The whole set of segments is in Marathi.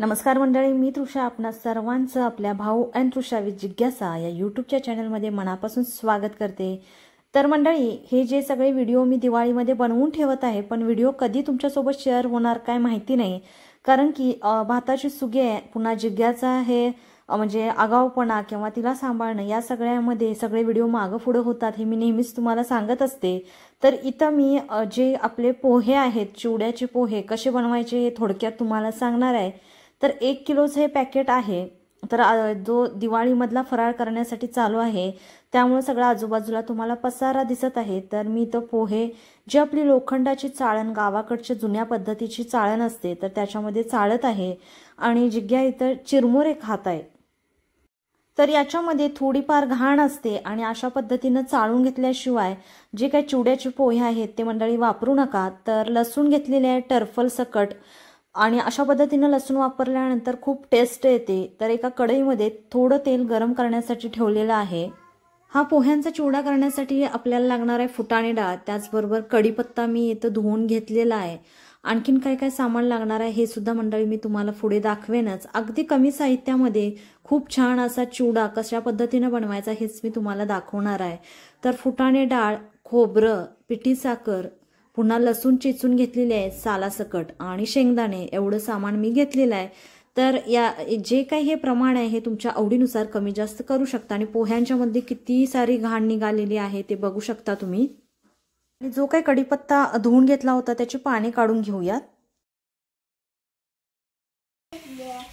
नमस्कार मंडळी मी तृषा आपणा सर्वांचं आपल्या भाऊ अँड तृषा विथ जिज्ञासा या यूट्यूबच्या चॅनलमध्ये मनापासून स्वागत करते तर मंडळी हे जे सगळे व्हिडिओ मी दिवाळीमध्ये बनवून ठेवत आहे पण व्हिडिओ कधी तुमच्यासोबत शेअर होणार काय माहिती नाही कारण की भाताची सुगे पुन्हा जिज्ञासा हे म्हणजे आगाऊपणा किंवा तिला सांभाळणं या सगळ्यामध्ये सगळे व्हिडिओ मागं पुढं होतात हे मी नेहमीच तुम्हाला सांगत असते तर इथं मी जे आपले पोहे आहेत चिवड्याचे पोहे कसे बनवायचे हे थोडक्यात तुम्हाला सांगणार आहे तर एक किलोचं हे पॅकेट आहे तर जो दिवाळीमधला फराळ करण्यासाठी चालू आहे त्यामुळे सगळ्या आजूबाजूला तुम्हाला पसारा दिसत आहे तर मी तर पोहे जे आपली लोखंडाची चाळण गावाकडच्या जुन्या पद्धतीची चाळण असते तर त्याच्यामध्ये चाळत आहे आणि जिग्या इथं चिरमुरे खात आहे तर याच्यामध्ये थोडीफार घाण असते आणि अशा पद्धतीनं चाळून घेतल्याशिवाय जे काही चिवड्याचे पोहे आहेत ते मंडळी वापरू नका तर लसूण घेतलेले आहे टर्फल सकट आणि अशा पद्धतीनं लसूण वापरल्यानंतर खूप टेस्ट येते तर एका कढईमध्ये थोडं तेल गरम करण्यासाठी ठेवलेलं आहे हा पोह्यांचा चिवडा करण्यासाठी आपल्याला लागणार आहे फुटाणे डाळ त्याचबरोबर कढीपत्ता मी इथं धुवून घेतलेला आहे आणखीन काय काय सामान लागणार आहे हे सुद्धा मंडळी मी तुम्हाला पुढे दाखवेनच अगदी कमी साहित्यामध्ये खूप छान असा चिवडा कशा पद्धतीनं बनवायचा हेच मी तुम्हाला दाखवणार आहे तर फुटाणे डाळ खोबरं पिठी साखर पुन्हा लसूण चिचून घेतलेली आहे सालासकट आणि शेंगदाणे एवढं सामान मी घेतलेलं आहे तर या जे काही हे प्रमाण आहे हे तुमच्या आवडीनुसार कमी जास्त करू शकता आणि पोह्यांच्या मध्ये किती सारी घाण निघालेली आहे ते बघू शकता तुम्ही आणि जो काही कडीपत्ता धुवून घेतला होता त्याची पाणी काढून घेऊयात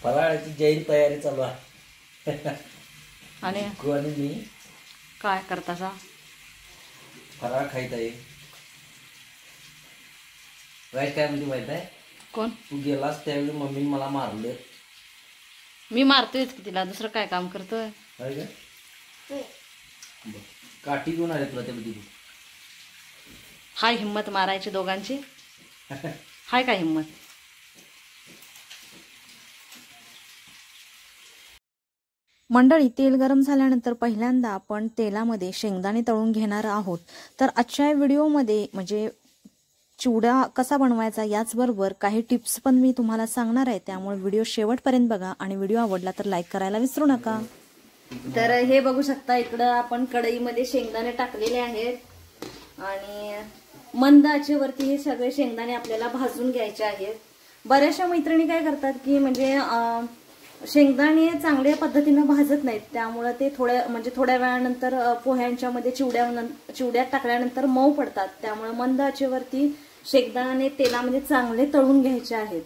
फराळाची जैन तयारी चालू आहे आणि काय करता फराळ खायचा आहे राईट काय म्हणजे माहित आहे कोण तू गेलास त्यावेळी मम्मी मला मारले मी मारतोय की तिला दुसरं काय काम करतोय हो. काठी घेऊन आले तुला त्यामध्ये हाय हिंमत मारायची दोघांची हाय काय हिंमत मंडळी तेल गरम झाल्यानंतर पहिल्यांदा आपण तेलामध्ये शेंगदाणे तळून घेणार आहोत तर आजच्या व्हिडिओमध्ये म्हणजे चिवडा कसा बनवायचा याचबरोबर काही टिप्स पण मी तुम्हाला सांगणार आहे त्यामुळे व्हिडिओ शेवटपर्यंत बघा आणि व्हिडिओ आवडला तर लाईक करायला विसरू नका तर हे बघू शकता इकडं आपण कढईमध्ये शेंगदाणे टाकलेले आहेत आणि मंद आचेवरती हे सगळे शेंगदाणे आपल्याला भाजून घ्यायचे आहेत बऱ्याचशा मैत्रिणी काय करतात की म्हणजे शेंगदाणे चांगल्या पद्धतीनं भाजत नाहीत त्यामुळं ते थोड्या म्हणजे थोड्या वेळानंतर मध्ये चिवड्या चिवड्यात टाकल्यानंतर मऊ पडतात त्यामुळे मंद आचेवरती शेंगदाणे तेलामध्ये चांगले तळून घ्यायचे आहेत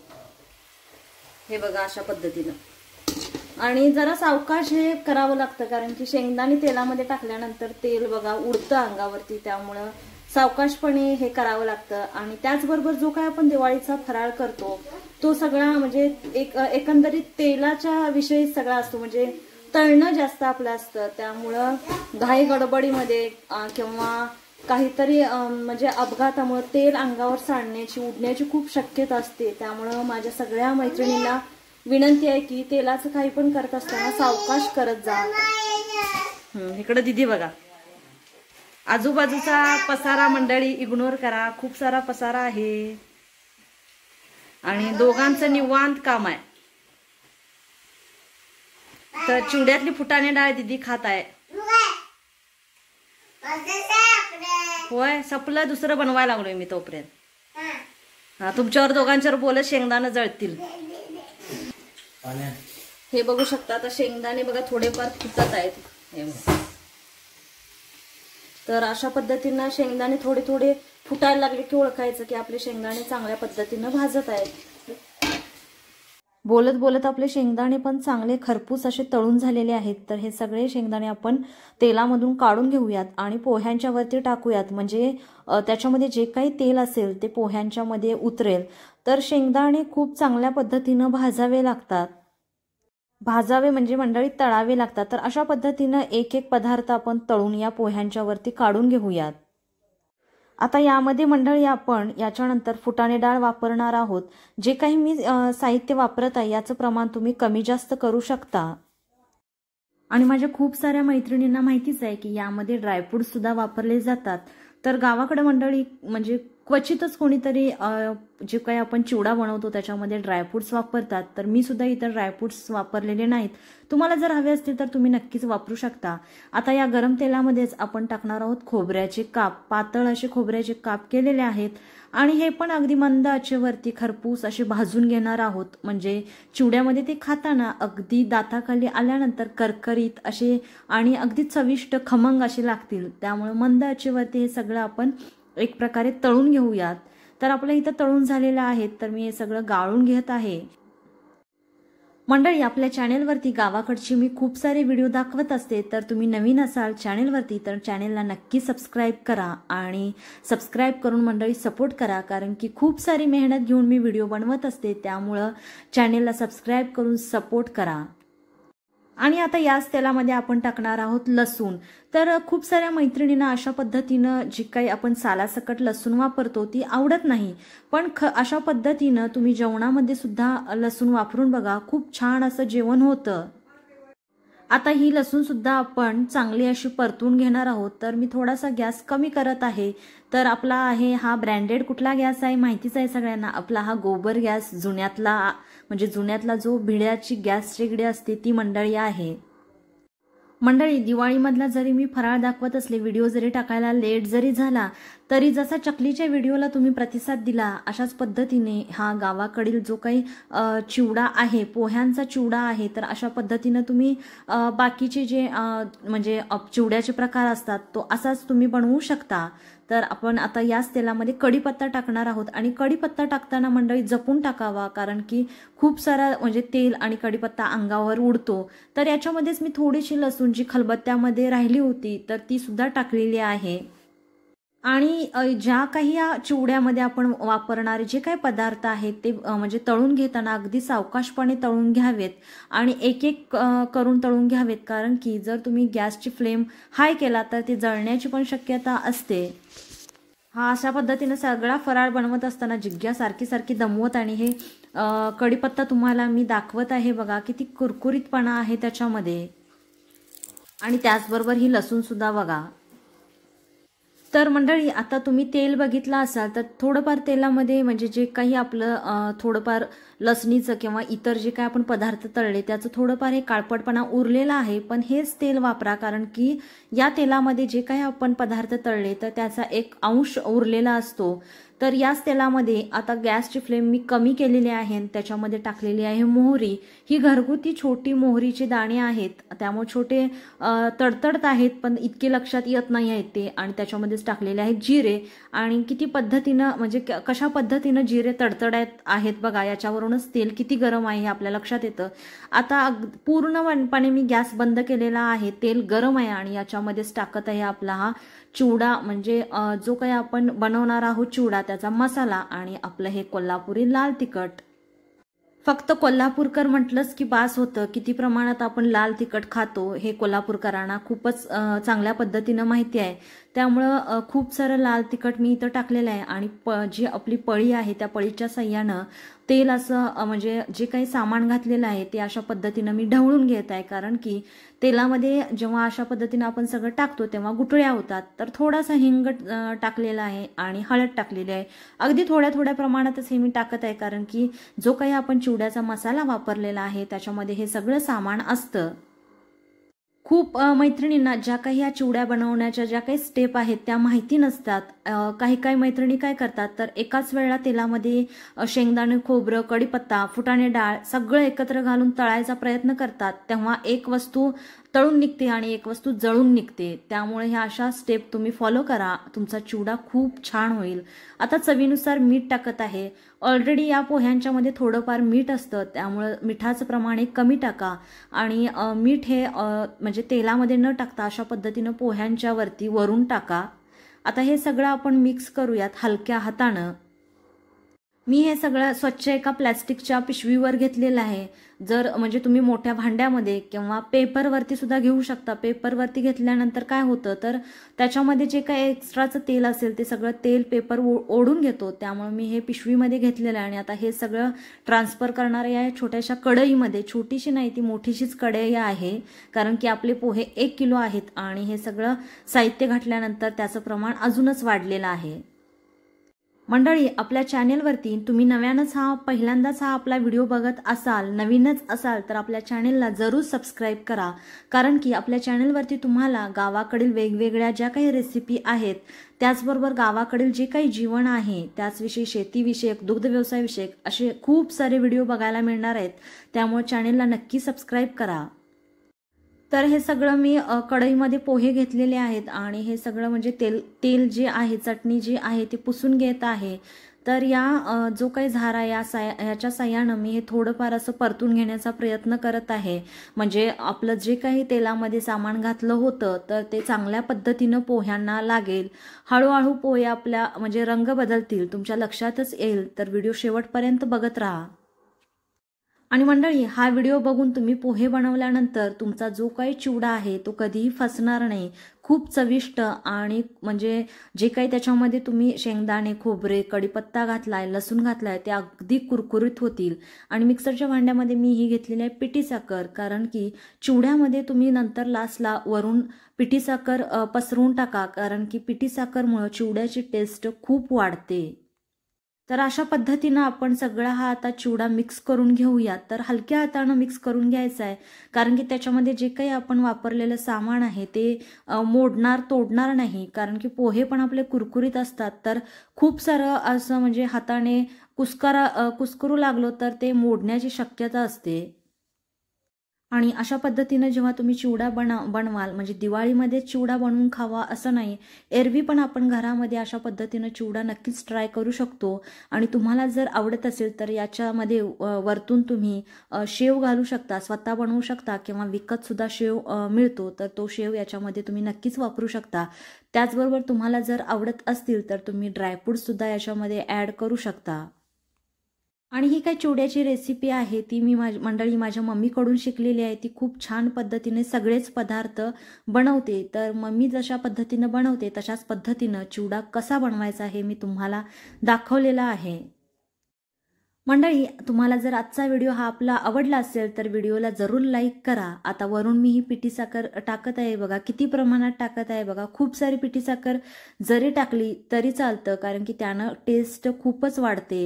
हे बघा अशा पद्धतीनं आणि जरा सावकाश हे करावं लागतं कारण की शेंगदाणे तेलामध्ये टाकल्यानंतर तेल बघा उडतं अंगावरती त्यामुळं सावकाशपणे हे करावं लागतं आणि त्याचबरोबर जो काय आपण दिवाळीचा फराळ करतो तो सगळा म्हणजे एक एकंदरीत तेलाच्या विषयी सगळा असतो म्हणजे तळणं जास्त आपलं असतं त्यामुळं घाई गडबडीमध्ये किंवा काहीतरी म्हणजे अपघातामुळे तेल अंगावर सांडण्याची उडण्याची खूप शक्यता असते त्यामुळं माझ्या सगळ्या मैत्रिणींना विनंती आहे की तेलाचं काही पण करत असताना सावकाश करत जा इकडं दिदी बघा आजूबाजूचा पसारा मंडळी इग्नोर करा खूप सारा पसारा आहे आणि दोघांचं निवांत काम आहे तर चिवड्यातली फुटाणे डाळ दिदी खात आहे होय सपलं दुसरं बनवायला लागलोय मी तोपर्यंत हा तुमच्यावर दोघांच्यावर बोलत शेंगदाणे जळतील हे बघू शकता आता शेंगदाणे बघा थोडेफार फुटत आहेत तर अशा पद्धतीनं शेंगदाणे थोडे थोडे फुटायला लागले की ओळखायचं की आपले शेंगदाणे चांगल्या पद्धतीनं भाजत आहेत बोलत बोलत आपले शेंगदाणे पण चांगले खरपूस असे तळून झालेले आहेत तर हे सगळे शेंगदाणे आपण तेलामधून काढून घेऊयात आणि पोह्यांच्या वरती टाकूयात म्हणजे त्याच्यामध्ये जे काही तेल असेल ते पोह्यांच्या मध्ये उतरेल तर शेंगदाणे खूप चांगल्या पद्धतीनं भाजावे लागतात भाजावे म्हणजे मंडळी तळावे लागतात तर अशा पद्धतीनं एक एक पदार्थ आपण तळून या पोह्यांच्या वरती काढून घेऊयात आता यामध्ये मंडळी आपण याच्यानंतर फुटाणे डाळ वापरणार आहोत जे काही मी साहित्य वापरत आहे याचं प्रमाण तुम्ही कमी जास्त करू शकता आणि माझ्या खूप साऱ्या मैत्रिणींना माहितीच आहे की यामध्ये ड्रायफ्रूट सुद्धा वापरले जातात तर गावाकडे मंडळी म्हणजे क्वचितच कोणीतरी जे काही आपण चिवडा बनवतो त्याच्यामध्ये ड्रायफ्रुट्स वापरतात तर मी सुद्धा इतर ड्रायफ्रुट्स वापरलेले नाहीत तुम्हाला जर हवे असतील तर तुम्ही नक्कीच वापरू शकता आता या गरम तेलामध्येच आपण टाकणार आहोत खोबऱ्याचे काप पातळ असे खोबऱ्याचे काप केलेले आहेत आणि हे पण अगदी मंद आचेवरती खरपूस असे भाजून घेणार आहोत म्हणजे चिवड्यामध्ये ते खाताना अगदी दाताखाली आल्यानंतर करकरीत असे आणि अगदी चविष्ट खमंग असे लागतील त्यामुळे मंद आचेवरती हे सगळं आपण एक प्रकारे तळून घेऊयात तर आपलं इथं तळून झालेलं आहे तर मी हे सगळं गाळून घेत आहे मंडळी आपल्या चॅनेलवरती गावाकडची मी खूप सारे व्हिडिओ दाखवत असते तर तुम्ही नवीन असाल चॅनेलवरती तर चॅनेलला नक्की सबस्क्राईब करा आणि सबस्क्राईब करून मंडळी सपोर्ट करा कारण की खूप सारी मेहनत घेऊन मी व्हिडिओ बनवत असते त्यामुळं चॅनेलला सबस्क्राईब करून सपोर्ट करा आणि आता याच तेलामध्ये आपण टाकणार आहोत लसूण तर खूप साऱ्या मैत्रिणींना अशा पद्धतीनं जी काही आपण सालासकट लसूण वापरतो ती आवडत नाही पण ख अशा पद्धतीनं तुम्ही जेवणामध्ये सुद्धा लसूण वापरून बघा खूप छान असं जेवण होतं आता ही लसूण सुद्धा आपण चांगली अशी परतून घेणार आहोत तर मी थोडासा गॅस कमी करत आहे तर आपला आहे हा ब्रँडेड कुठला गॅस आहे माहितीच आहे सगळ्यांना आपला हा गोबर गॅस जुन्यातला म्हणजे जुन्यातला जो भिड्याची गॅस शेगडी असते ती मंडळी आहे मंडळी दिवाळीमधला जरी मी फराळ दाखवत असले व्हिडिओ जरी टाकायला लेट जरी झाला तरी जसा चकलीच्या व्हिडिओला तुम्ही प्रतिसाद दिला अशाच पद्धतीने हा गावाकडील जो काही चिवडा आहे पोह्यांचा चिवडा आहे तर अशा पद्धतीनं तुम्ही बाकीचे जे म्हणजे चिवड्याचे प्रकार असतात तो असाच तुम्ही बनवू शकता तर आपण आता याच तेलामध्ये कढीपत्ता टाकणार आहोत आणि कढीपत्ता टाकताना मंडळी जपून टाकावा कारण की खूप सारा म्हणजे तेल आणि कढीपत्ता अंगावर उडतो तर याच्यामध्येच मी थोडीशी लसूण जी खलबत्त्यामध्ये राहिली होती तर ती सुद्धा टाकलेली आहे आणि ज्या काही या चिवड्यामध्ये आपण वापरणारे जे काही पदार्थ आहेत ते म्हणजे तळून घेताना अगदी सावकाशपणे तळून घ्यावेत आणि एक एक करून तळून घ्यावेत कारण की जर तुम्ही गॅसची फ्लेम हाय केला तर ते जळण्याची पण शक्यता असते हा अशा पद्धतीनं सगळा फराळ बनवत असताना जिग्या सारखी सारखी दमवत आणि हे कढीपत्ता तुम्हाला मी दाखवत आहे बघा किती कुरकुरीतपणा आहे त्याच्यामध्ये आणि त्याचबरोबर ही लसूणसुद्धा बघा तर मंडळी आता तुम्ही तेल बघितलं असाल तर थोडंफार तेलामध्ये म्हणजे जे काही आपलं थोडंफार लसणीचं किंवा इतर जे काही आपण पदार्थ तळले त्याचं थोडंफार हे काळपटपणा उरलेला आहे पण हेच तेल वापरा कारण की या तेलामध्ये जे काही आपण पदार्थ तळले तर त्याचा एक अंश उरलेला असतो तर याच तेलामध्ये आता गॅसची फ्लेम मी कमी केलेली आहे त्याच्यामध्ये टाकलेली आहे मोहरी ही घरगुती छोटी मोहरीची दाणे आहेत त्यामुळे छोटे तडतडत आहेत पण इतके लक्षात येत नाही आहेत ते आणि त्याच्यामध्येच टाकलेले आहेत जिरे आणि किती पद्धतीनं म्हणजे कशा पद्धतीनं जिरे तडतडत आहेत बघा याच्यावरूनच तेल किती गरम आहे हे आपल्या लक्षात येतं आता पूर्णपणे मी गॅस बंद केलेला आहे तेल गरम आहे आणि याच्यामध्येच टाकत आहे आपला हा चिवडा म्हणजे जो काही आपण बनवणार आहोत चिवडा त्याचा मसाला आणि आपलं हे कोल्हापुरी लाल तिखट फक्त कोल्हापूरकर म्हटलंच की बास होतं किती प्रमाणात आपण लाल तिखट खातो हे कोल्हापूरकरांना खूपच चांगल्या पद्धतीनं माहिती आहे त्यामुळं खूप सारं लाल तिखट मी इथं टाकलेलं आहे आणि प जी आपली पळी आहे त्या पळीच्या सह्यानं तेल असं म्हणजे जे काही सामान घातलेलं आहे ते अशा पद्धतीनं मी ढवळून घेत आहे कारण की तेलामध्ये जेव्हा अशा पद्धतीनं आपण सगळं टाकतो तेव्हा गुटळ्या होतात तर थोडासा हिंग टाकलेला आहे आणि हळद टाकलेली आहे अगदी थोड्या थोड्या प्रमाणातच हे मी टाकत आहे कारण की जो काही आपण चिवड्याचा मसाला वापरलेला आहे त्याच्यामध्ये हे सगळं सामान असतं खूप मैत्रिणींना ज्या काही या चिवड्या बनवण्याच्या ज्या काही स्टेप आहेत त्या माहिती नसतात काही काही मैत्रिणी काय करतात तर एकाच वेळेला तेलामध्ये शेंगदाणे खोबरं कडीपत्ता फुटाणे डाळ सगळं एकत्र घालून तळायचा प्रयत्न करतात तेव्हा एक वस्तू तळून निघते आणि एक वस्तू जळून निघते त्यामुळे ह्या अशा स्टेप तुम्ही फॉलो करा तुमचा चिवडा खूप छान होईल आता चवीनुसार मीठ टाकत आहे ऑलरेडी या पोह्यांच्यामध्ये थोडंफार मीठ असतं त्यामुळं मिठाचं प्रमाण कमी टाका आणि मीठ हे म्हणजे तेलामध्ये न टाकता अशा पद्धतीनं पोह्यांच्यावरती वरून टाका आता हे सगळं आपण मिक्स करूयात हलक्या हातानं मी हे सगळं स्वच्छ एका प्लॅस्टिकच्या पिशवीवर घेतलेलं आहे जर म्हणजे तुम्ही मोठ्या भांड्यामध्ये किंवा पेपरवरती सुद्धा घेऊ शकता पेपरवरती घेतल्यानंतर काय होतं तर त्याच्यामध्ये जे काही एक्स्ट्राचं तेल असेल ते सगळं तेल पेपर ओढून घेतो त्यामुळे मी हे पिशवीमध्ये घेतलेलं आहे आणि आता हे सगळं ट्रान्सफर करणाऱ्या या छोट्याशा कढईमध्ये छोटीशी नाही ती मोठीशीच कढई आहे कारण की आपले पोहे एक किलो आहेत आणि हे सगळं साहित्य घातल्यानंतर त्याचं प्रमाण अजूनच वाढलेलं आहे मंडळी आपल्या चॅनेलवरती तुम्ही नव्यानंच हा पहिल्यांदाच हा आपला व्हिडिओ बघत असाल नवीनच असाल तर आपल्या चॅनेलला जरूर सबस्क्राईब करा कारण की आपल्या चॅनेलवरती तुम्हाला गावाकडील वेगवेगळ्या ज्या काही रेसिपी आहेत त्याचबरोबर गावाकडील जे काही जीवन आहे त्याचविषयी शेतीविषयक दुग्ध असे खूप सारे व्हिडिओ बघायला मिळणार आहेत त्यामुळे चॅनेलला नक्की सबस्क्राईब करा तर हे सगळं मी कढईमध्ये पोहे घेतलेले आहेत आणि हे सगळं म्हणजे तेल तेल जे आहे चटणी जी आहे ती पुसून घेत आहे तर या जो काही झारा या साया याच्या साह्यानं मी हे थोडंफार असं परतून घेण्याचा प्रयत्न करत आहे म्हणजे आपलं जे काही तेलामध्ये सामान घातलं होतं तर ते चांगल्या पद्धतीनं पोह्यांना लागेल हळूहळू पोहे आपल्या म्हणजे रंग बदलतील तुमच्या लक्षातच येईल तर व्हिडिओ शेवटपर्यंत बघत राहा आणि मंडळी हा व्हिडिओ बघून तुम्ही पोहे बनवल्यानंतर तुमचा जो काही चिवडा आहे तो कधीही फसणार नाही खूप चविष्ट आणि म्हणजे जे काही त्याच्यामध्ये तुम्ही शेंगदाणे खोबरे कडीपत्ता घातलाय लसूण घातलाय ते अगदी कुरकुरीत होतील आणि मिक्सरच्या भांड्यामध्ये मी ही घेतलेली आहे पिठी साखर कारण की चिवड्यामध्ये तुम्ही नंतर लास्टला वरून पिठी साखर पसरून टाका कारण की पिठी साखरमुळं चिवड्याची टेस्ट खूप वाढते तर अशा पद्धतीनं आपण सगळा हा आता चिवडा मिक्स करून घेऊयात तर हलक्या हातानं मिक्स करून घ्यायचा आहे कारण की त्याच्यामध्ये जे काही आपण वापरलेलं सामान आहे ते मोडणार तोडणार नाही कारण की पोहे पण आपले कुरकुरीत असतात तर खूप सारं असं म्हणजे हाताने कुस्करा कुस्करू लागलो तर ते मोडण्याची शक्यता असते आणि अशा पद्धतीनं जेव्हा तुम्ही चिवडा बना बनवाल म्हणजे दिवाळीमध्ये चिवडा बनवून खावा असं नाही एरवी पण आपण घरामध्ये अशा पद्धतीनं चिवडा नक्कीच ट्राय करू शकतो आणि तुम्हाला जर आवडत असेल तर याच्यामध्ये वरतून तुम्ही शेव घालू शकता स्वतः बनवू शकता किंवा विकतसुद्धा शेव मिळतो तर तो शेव याच्यामध्ये तुम्ही नक्कीच वापरू शकता त्याचबरोबर तुम्हाला जर आवडत असतील तर तुम्ही ड्रायफ्रूटसुद्धा याच्यामध्ये ॲड करू शकता आणि ही काय चिवड्याची रेसिपी आहे ती मी माझ मंडळी माझ्या मम्मीकडून शिकलेली आहे ती खूप छान पद्धतीने सगळेच पदार्थ बनवते तर मम्मी जशा पद्धतीनं बनवते तशाच पद्धतीनं चिवडा कसा बनवायचा हे मी तुम्हाला दाखवलेला आहे मंडळी तुम्हाला जर आजचा व्हिडिओ हा आपला आवडला असेल तर व्हिडिओला जरूर लाईक करा आता वरून मी ही पिठी साखर टाकत आहे बघा किती प्रमाणात टाकत आहे बघा खूप सारी पिठी साखर जरी टाकली तरी चालतं कारण की त्यानं टेस्ट खूपच वाढते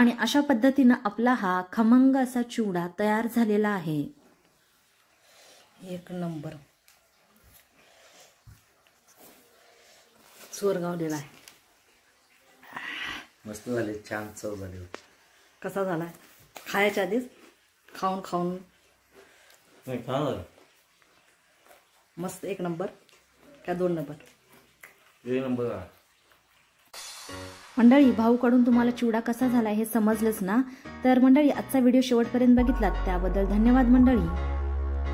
आणि अशा पद्धतीनं आपला हा खमंग असा चिवडा तयार झालेला आहे एक नंबर गावलेला आहे मस्त झाले छान चव झाले कसा झाला खायच्या आधीच खाऊन खाऊन मस्त एक नंबर का दोन नंबर एक नंबर मंडळी भाऊकडून तुम्हाला चिवडा कसा झाला हे समजलंच ना तर मंडळी आजचा व्हिडिओ शेवटपर्यंत बघितलात त्याबद्दल धन्यवाद मंडळी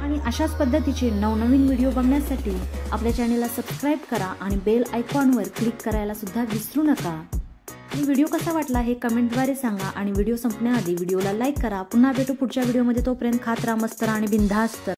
आणि अशाच पद्धतीचे नवनवीन व्हिडिओ बघण्यासाठी आपल्या चॅनेलला सबस्क्राईब करा आणि बेल आयकॉनवर क्लिक करायला सुद्धा विसरू नका आणि व्हिडिओ कसा वाटला हे कमेंटद्वारे सांगा आणि व्हिडिओ संपण्याआधी व्हिडिओला लाईक करा पुन्हा भेटू पुढच्या व्हिडिओमध्ये तोपर्यंत खात मस्तरा आणि बिंधास्त